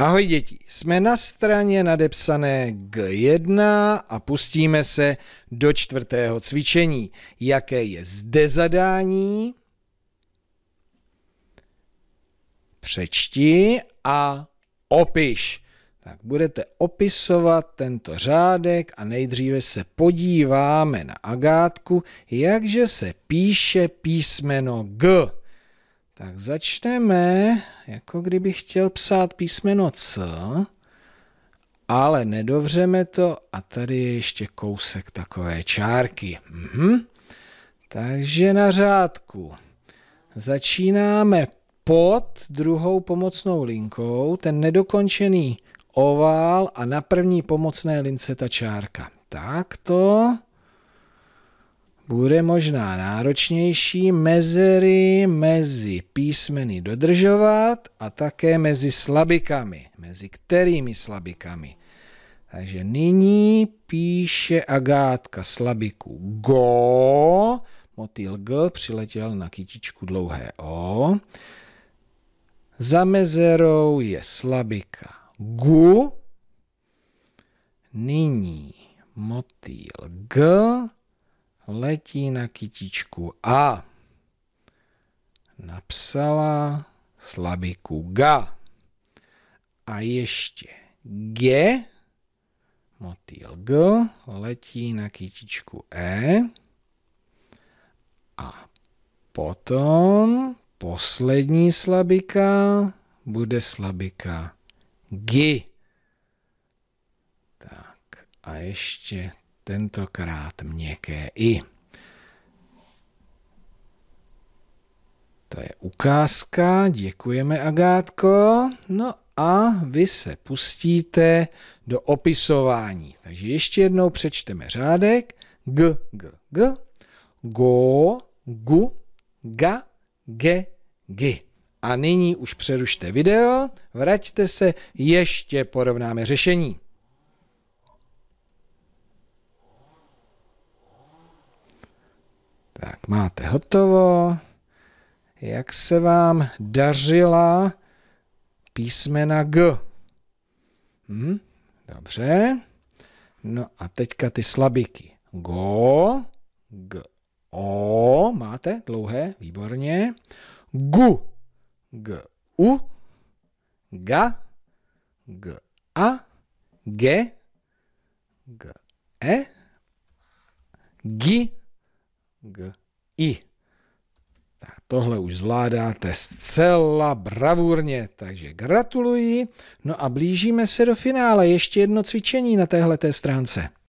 Ahoj děti, jsme na straně nadepsané G1 a pustíme se do čtvrtého cvičení. Jaké je zde zadání? Přečti a opiš. Tak budete opisovat tento řádek a nejdříve se podíváme na agátku, jakže se píše písmeno G. Tak začneme, jako kdyby chtěl psát písmeno C, ale nedovřeme to a tady je ještě kousek takové čárky. Mhm. Takže na řádku. Začínáme pod druhou pomocnou linkou, ten nedokončený ovál a na první pomocné lince ta čárka. Takto bude možná náročnější mezery mezi písmeny dodržovat a také mezi slabikami. Mezi kterými slabikami? Takže nyní píše Agátka slabiku go, motýl g přiletěl na kytičku dlouhé o, za mezerou je slabika gu, nyní motýl g letí na kytičku a napsala slabiku ga. A ještě G, motýl G, letí na kytičku E. A potom poslední slabika bude slabika G. Tak a ještě tentokrát měkké i. To je ukázka, děkujeme Agátko. No a vy se pustíte do opisování. Takže ještě jednou přečteme řádek. G, G, G. Go, gu, ga, ge, gi. A nyní už přerušte video, vraťte se, ještě porovnáme řešení. máte hotovo. Jak se vám dařila písmena G? Hm? Dobře. No a teďka ty slabiky. Go, g, o, máte dlouhé, výborně. Gu, g, u, ga, g, a, g, g, e, G, g, i. Tak tohle už zvládáte zcela bravurně, takže gratuluji. No a blížíme se do finále, ještě jedno cvičení na téhleté stránce.